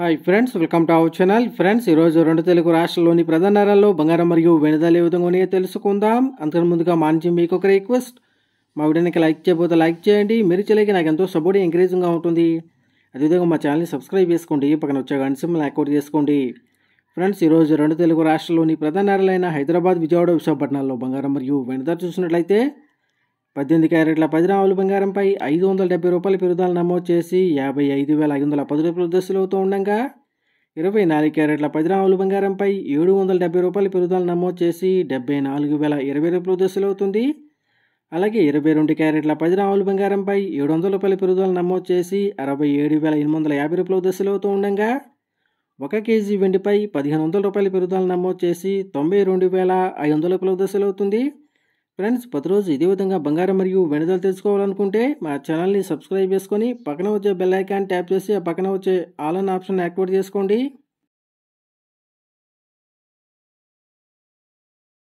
hi friends welcome to our channel friends ఈరోజు రెండు తెలుగు రాష్ట్రాల్లోని ప్రధాన నగరాల్లో బంగారం మరియు వెనుదలు ఏ విధంగా తెలుసుకుందాం అంతకు ముందుగా మానించి మీకు ఒక రిక్వెస్ట్ మా వీడియోనికి లైక్ చేయబోతే లైక్ చేయండి మీరు చేయలేక నాకు ఎంతో సపోర్ట్ ఎంకరేజింగ్గా ఉంటుంది అదేవిధంగా మా ఛానల్ని సబ్స్క్రైబ్ చేసుకోండి పక్కన వచ్చే గంట సింబల్ యాక్టివేట్ చేసుకోండి ఫ్రెండ్స్ ఈరోజు రెండు తెలుగు రాష్ట్రాల్లోని ప్రధాన నగరాలైన హైదరాబాద్ విజయవాడ విశాఖపట్నాల్లో బంగారం మరియు వెనుదలు చూసినట్లయితే పద్దెనిమిది క్యారెట్ల పది రాములు బంగారంపై ఐదు వందల డెబ్బై రూపాయల పెరుగుదల నమోదు చేసి యాభై ఐదు వేల ఐదు వందల పది రూపాయలు దశలు అవుతూ ఉండగా ఇరవై నాలుగు క్యారెట్ల పది రాములు బంగారంపై ఏడు వందల డెబ్బై రూపాయల పెరుగుదల నమోదు చేసి డెబ్బై నాలుగు వేల ఇరవై రూపాయలు దశలు అవుతుంది అలాగే ఇరవై రెండు క్యారెట్ల పది రాములు బంగారంపై ఏడు వందల రూపాయల పెరుగుదల నమోదు చేసి అరవై ఏడు వేల ఎనిమిది వందల యాభై రూపాయలు దశలు అవుతూ ఉండగా ఒక కేజీ వెండిపై పదిహేను వందల రూపాయల పెరుగుదల నమోదు చేసి తొంభై రెండు వేల ఐదు వందల రూపాయల దశలు అవుతుంది ఫ్రెండ్స్ ప్రతిరోజు ఇదే విధంగా బంగారం మరియు వెనుదలు తెలుసుకోవాలనుకుంటే మా ఛానల్ని సబ్స్క్రైబ్ చేసుకొని పక్కన వచ్చే బెల్ ఐకాన్ ట్యాప్ చేసి ఆ పక్కన వచ్చే ఆల్ అన్ ఆప్షన్ యాక్టివేట్ చేసుకోండి